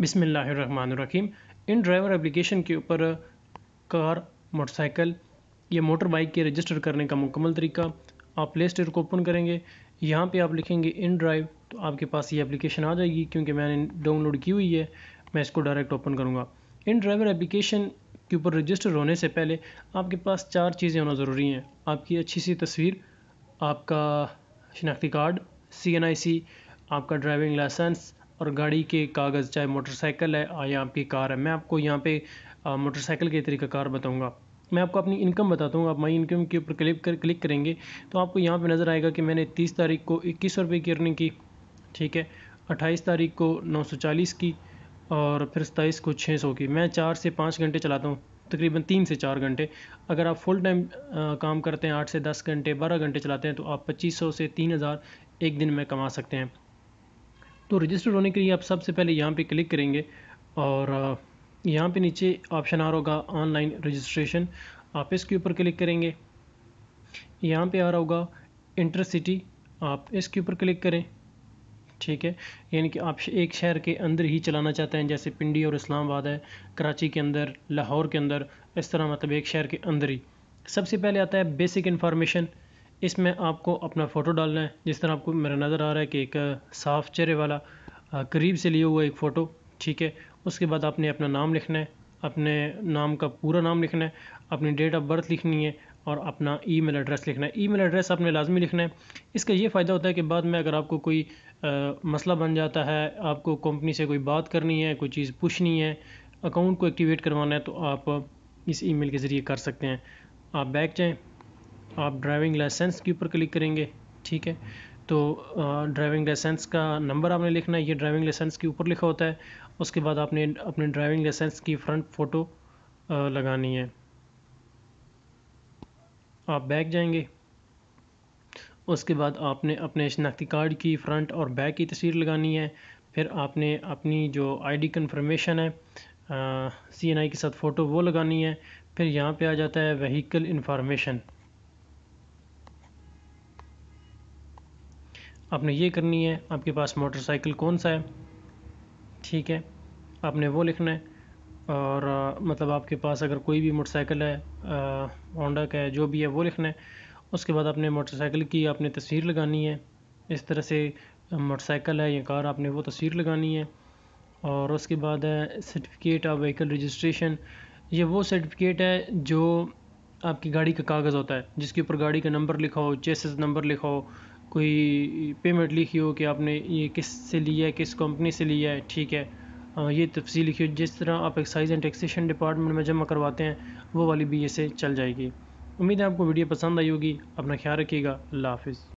बिसमीम इन driver application के ऊपर कार मोटरसाइकिल या मोटर बाइक के रजिस्टर करने का मुकम्मल तरीका आप प्ले स्टोर को ओपन करेंगे यहाँ पे आप लिखेंगे इन ड्राइव तो आपके पास ये एप्लीकेशन आ जाएगी क्योंकि मैंने डाउनलोड की हुई है मैं इसको डायरेक्ट ओपन करूँगा इन ड्राइवर एप्लीकेशन के ऊपर रजिस्टर होने से पहले आपके पास चार चीज़ें होना ज़रूरी हैं आपकी अच्छी सी तस्वीर आपका शिनाख्ती कार्ड सी आपका ड्राइविंग लाइसेंस और गाड़ी के कागज़ चाहे मोटरसाइकिल है या आपकी कार है मैं आपको यहाँ पे मोटरसाइकिल के तरीका कार बताऊँगा मैं आपको अपनी इनकम बताता हूँ आप माई इनकम के ऊपर क्लिक कर क्लिक करेंगे तो आपको यहाँ पे नज़र आएगा कि मैंने तीस तारीख को इक्कीस सौ की अर्निंग की ठीक है अट्ठाईस तारीख को नौ सौ चालीस की और फिर सताईस को छः सौ की मैं चार से पाँच घंटे चलाता हूँ तकरीबन तीन से चार घंटे अगर आप फुल टाइम काम करते हैं आठ से दस घंटे बारह घंटे चलाते हैं तो आप पच्चीस सौ से तीन हज़ार एक दिन में कमा सकते हैं तो रजिस्टर्ड होने के लिए आप सबसे पहले यहाँ पे क्लिक करेंगे और यहाँ पे नीचे ऑप्शन आ रहा होगा ऑनलाइन रजिस्ट्रेशन आप इसके ऊपर क्लिक करेंगे यहाँ पे आ रहा होगा इंटरसिटी आप इसके ऊपर क्लिक करें ठीक है यानी कि आप एक शहर के अंदर ही चलाना चाहते हैं जैसे पिंडी और इस्लामाबाद है कराची के अंदर लाहौर के अंदर इस तरह मतलब एक शहर के अंदर ही सबसे पहले आता है बेसिक इन्फॉर्मेशन इसमें आपको अपना फ़ोटो डालना है जिस तरह आपको मेरा नज़र आ रहा है कि एक साफ़ चेहरे वाला करीब से लिए हुआ एक फ़ोटो ठीक है उसके बाद आपने अपना नाम लिखना है अपने नाम का पूरा नाम लिखना है अपनी डेट ऑफ बर्थ लिखनी है और अपना ईमेल एड्रेस लिखना है ईमेल एड्रेस आपने लाजमी लिखना है इसका ये फ़ायदा होता है कि बाद में अगर आपको कोई आ, मसला बन जाता है आपको कंपनी से कोई बात करनी है कोई चीज़ पूछनी है अकाउंट को एक्टिवेट करवाना है तो आप इस ईमेल के ज़रिए कर सकते हैं आप बैक जाएँ आप ड्राइविंग लाइसेंस के ऊपर क्लिक करेंगे ठीक है तो ड्राइविंग लाइसेंस का नंबर आपने लिखना है ये ड्राइविंग लाइसेंस के ऊपर लिखा होता है उसके बाद आपने अपने ड्राइविंग लाइसेंस की फ्रंट फ़ोटो लगानी है आप बैक जाएंगे उसके बाद आपने अपने शनाख्ती कार्ड की फ़्रंट और बैक की तस्वीर लगानी है फिर आपने अपनी जो आईडी कंफर्मेशन है सी एन आई के साथ फ़ोटो वो लगानी है फिर यहाँ पे आ जाता है वहीकल इंफॉर्मेशन आपने ये करनी है आपके पास मोटरसाइकिल कौन सा है ठीक है आपने वो लिखना है और आ, मतलब आपके पास अगर कोई भी मोटरसाइकिल है होंडा का है जो भी है वो लिखना है उसके बाद आपने मोटरसाइकिल की आपने तस्वीर लगानी है इस तरह से मोटरसाइकिल है या कार आपने वो तस्वीर लगानी है और उसके बाद है सर्टिफिकेट ऑफ व्हीकल रजिस्ट्रेशन ये वो सर्टिफिकेट है जो आपकी गाड़ी का कागज़ होता है जिसके ऊपर गाड़ी का नंबर लिखा हो चेसिस नंबर लिखा हो कोई पेमेंट लिखी हो कि आपने ये किस से लिया है किस कंपनी से लिया है ठीक है ये तफसी लिखी हो जिस तरह आप एक्साइज एंड टैक्सेशन डिपार्टमेंट में जमा करवाते हैं वो वाली भी ये से चल जाएगी उम्मीद है आपको वीडियो पसंद आई होगी अपना ख्याल रखिएगा अल्लाह हाफिज़